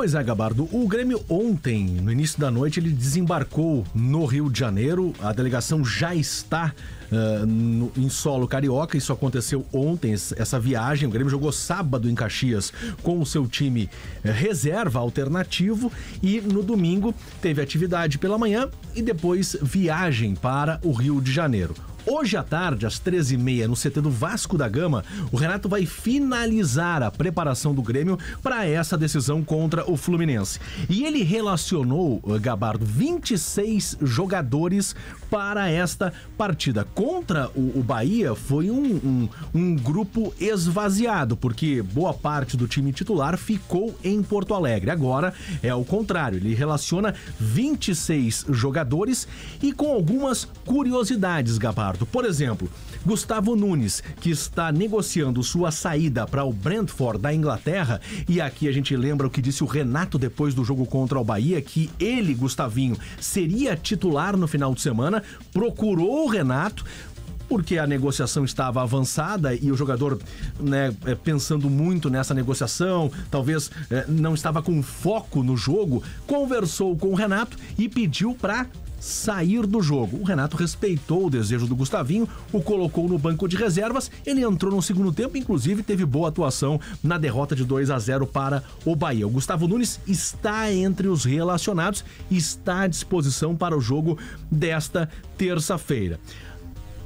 Pois é, Gabardo. O Grêmio ontem, no início da noite, ele desembarcou no Rio de Janeiro. A delegação já está uh, no, em solo carioca. Isso aconteceu ontem, essa viagem. O Grêmio jogou sábado em Caxias com o seu time uh, reserva alternativo. E no domingo teve atividade pela manhã e depois viagem para o Rio de Janeiro. Hoje à tarde, às 13h30, no CT do Vasco da Gama, o Renato vai finalizar a preparação do Grêmio para essa decisão contra o Fluminense. E ele relacionou, eh, Gabardo, 26 jogadores para esta partida. Contra o, o Bahia foi um, um, um grupo esvaziado, porque boa parte do time titular ficou em Porto Alegre. Agora é o contrário, ele relaciona 26 jogadores e com algumas curiosidades, Gabardo. Por exemplo, Gustavo Nunes, que está negociando sua saída para o Brentford da Inglaterra, e aqui a gente lembra o que disse o Renato depois do jogo contra o Bahia, que ele, Gustavinho, seria titular no final de semana, procurou o Renato, porque a negociação estava avançada e o jogador, né, é, pensando muito nessa negociação, talvez é, não estava com foco no jogo, conversou com o Renato e pediu para sair do jogo. O Renato respeitou o desejo do Gustavinho, o colocou no banco de reservas, ele entrou no segundo tempo, inclusive teve boa atuação na derrota de 2 a 0 para o Bahia. O Gustavo Nunes está entre os relacionados, está à disposição para o jogo desta terça-feira.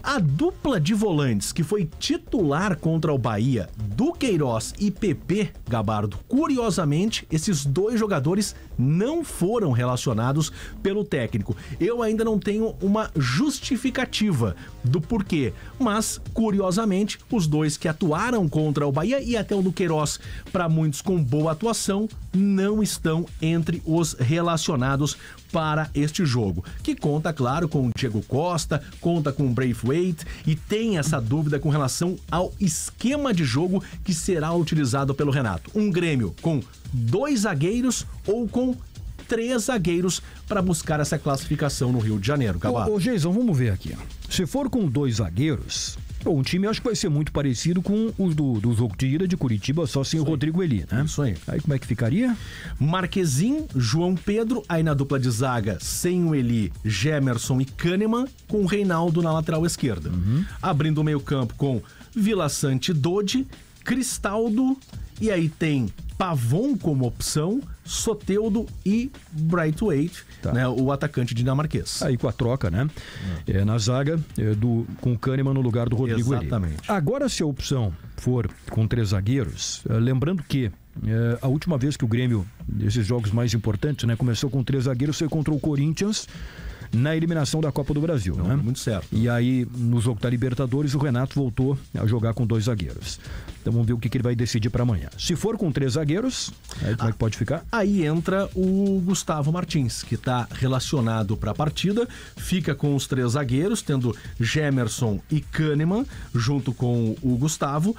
A dupla de volantes que foi titular contra o Bahia, Duqueiroz e PP Gabardo, curiosamente, esses dois jogadores não foram relacionados pelo técnico. Eu ainda não tenho uma justificativa do porquê, mas curiosamente, os dois que atuaram contra o Bahia e até o Duqueiroz, para muitos com boa atuação, não estão entre os relacionados para este jogo, que conta, claro, com o Diego Costa, conta com o Braithwaite e tem essa dúvida com relação ao esquema de jogo que será utilizado pelo Renato. Um Grêmio com dois zagueiros ou com três zagueiros para buscar essa classificação no Rio de Janeiro. Ô, ô, Jason, vamos ver aqui. Se for com dois zagueiros, Bom, o time acho que vai ser muito parecido com os do, do jogo de ida de Curitiba, só sem o Rodrigo Eli, né? Isso aí. Aí como é que ficaria? Marquezin, João Pedro, aí na dupla de zaga, sem o Eli, Gemerson e Kahneman, com o Reinaldo na lateral esquerda. Uhum. Abrindo o meio campo com Vila Sante Dodi, Cristaldo, e aí tem Pavon como opção, Soteudo e Brightweight, tá. né, o atacante dinamarquês. Aí com a troca, né? É. É, na zaga é, do, com o Kahneman no lugar do Rodrigo Exatamente. Eli. Agora, se a opção for com três zagueiros, é, lembrando que é, a última vez que o Grêmio, nesses jogos mais importantes, né, começou com três zagueiros, foi contra o Corinthians, na eliminação da Copa do Brasil. Não, né? Muito certo. E aí, no jogo da Libertadores, o Renato voltou a jogar com dois zagueiros. Então vamos ver o que, que ele vai decidir para amanhã. Se for com três zagueiros, aí como ah, é que pode ficar? Aí entra o Gustavo Martins, que está relacionado para a partida, fica com os três zagueiros, tendo Gemerson e Kahneman junto com o Gustavo.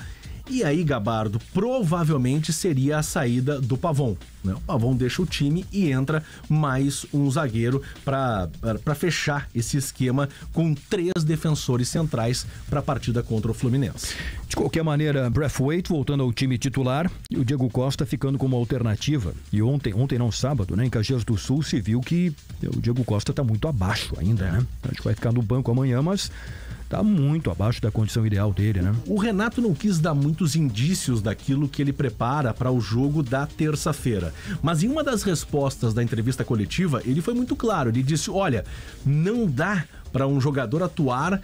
E aí, Gabardo, provavelmente seria a saída do Pavon. Né? O Pavon deixa o time e entra mais um zagueiro para fechar esse esquema com três defensores centrais para a partida contra o Fluminense. De qualquer maneira, Wait voltando ao time titular e o Diego Costa ficando como alternativa. E ontem, ontem não sábado, né, em Caxias do Sul, se viu que o Diego Costa está muito abaixo ainda. É. Né? Então, acho que vai ficar no banco amanhã, mas está muito abaixo da condição ideal dele, né? O Renato não quis dar muitos indícios daquilo que ele prepara para o jogo da terça-feira. Mas em uma das respostas da entrevista coletiva, ele foi muito claro. Ele disse: olha, não dá para um jogador atuar uh,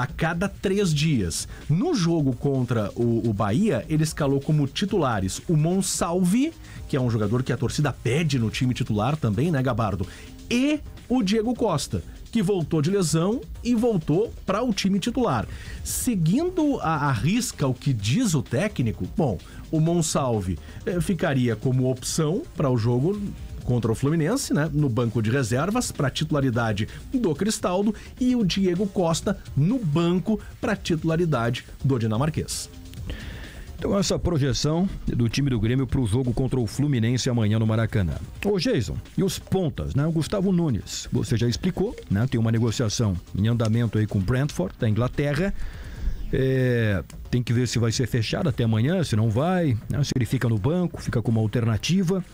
a cada três dias. No jogo contra o, o, Bahia, ele escalou como titulares o Monsalve, que é um jogador que a torcida pede no time titular também, né, Gabardo? E o Diego Costa que voltou de lesão e voltou para o time titular. Seguindo a, a, risca o que diz o técnico, bom, o Monsalve eh, ficaria como opção para o jogo contra o Fluminense, né, no banco de reservas para titularidade do Cristaldo e o Diego Costa no banco para titularidade do dinamarquês. Então, essa projeção do time do Grêmio para o jogo contra o Fluminense amanhã no Maracanã. Ô, Jason, e os pontas, né? O Gustavo Nunes, você já explicou, né? Tem uma negociação em andamento aí com Brentford, da Inglaterra. É, tem que ver se vai ser fechado até amanhã, se não vai, né? se ele fica no banco, fica como alternativa.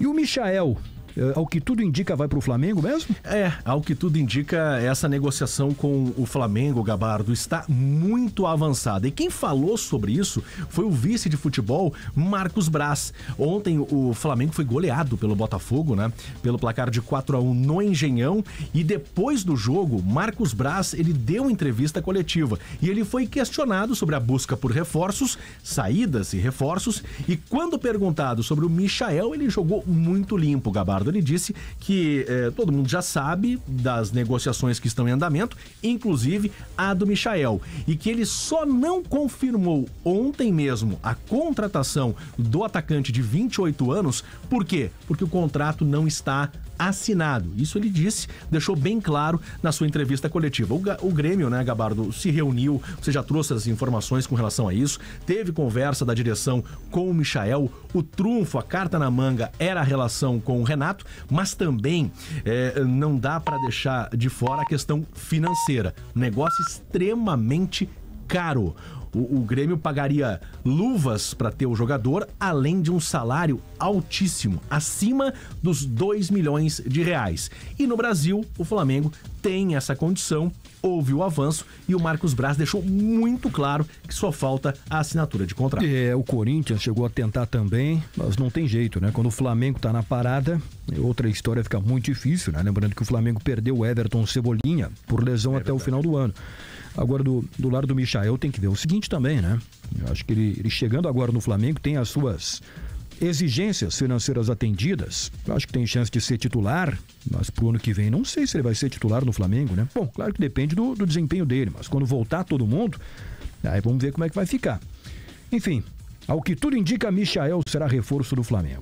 E o Michael, é, ao que tudo indica, vai para o Flamengo mesmo? É, ao que tudo indica, essa negociação com o Flamengo, Gabardo, está muito avançada. E quem falou sobre isso foi o vice de futebol, Marcos Braz. Ontem o Flamengo foi goleado pelo Botafogo, né? Pelo placar de 4 a 1 no Engenhão. E depois do jogo, Marcos Braz, ele deu entrevista coletiva. E ele foi questionado sobre a busca por reforços, saídas e reforços. E quando perguntado sobre o Michael, ele jogou muito limpo, Gabardo ele disse que é, todo mundo já sabe das negociações que estão em andamento, inclusive a do Michael, e que ele só não confirmou ontem mesmo a contratação do atacante de 28 anos, por quê? Porque o contrato não está assinado. Isso ele disse, deixou bem claro na sua entrevista coletiva. O, o Grêmio, né, Gabardo, se reuniu, você já trouxe as informações com relação a isso, teve conversa da direção com o Michael, o trunfo, a carta na manga era a relação com o Renato, mas também é, não dá para deixar de fora a questão financeira. Um negócio extremamente caro. O, o Grêmio pagaria luvas para ter o jogador, além de um salário altíssimo, acima dos 2 milhões de reais. E no Brasil, o Flamengo tem essa condição, houve o avanço e o Marcos Braz deixou muito claro que só falta a assinatura de contrato. É, o Corinthians chegou a tentar também, mas não tem jeito, né? Quando o Flamengo tá na parada, outra história fica muito difícil, né? Lembrando que o Flamengo perdeu o Everton Cebolinha por lesão é até o final do ano. Agora, do, do lado do Michael, tem que ver o seguinte também, né? Eu acho que ele, ele chegando agora no Flamengo tem as suas exigências financeiras atendidas, eu acho que tem chance de ser titular, mas pro ano que vem não sei se ele vai ser titular no Flamengo, né? Bom, claro que depende do, do desempenho dele, mas quando voltar todo mundo, aí vamos ver como é que vai ficar. Enfim, ao que tudo indica, Michael será reforço do Flamengo.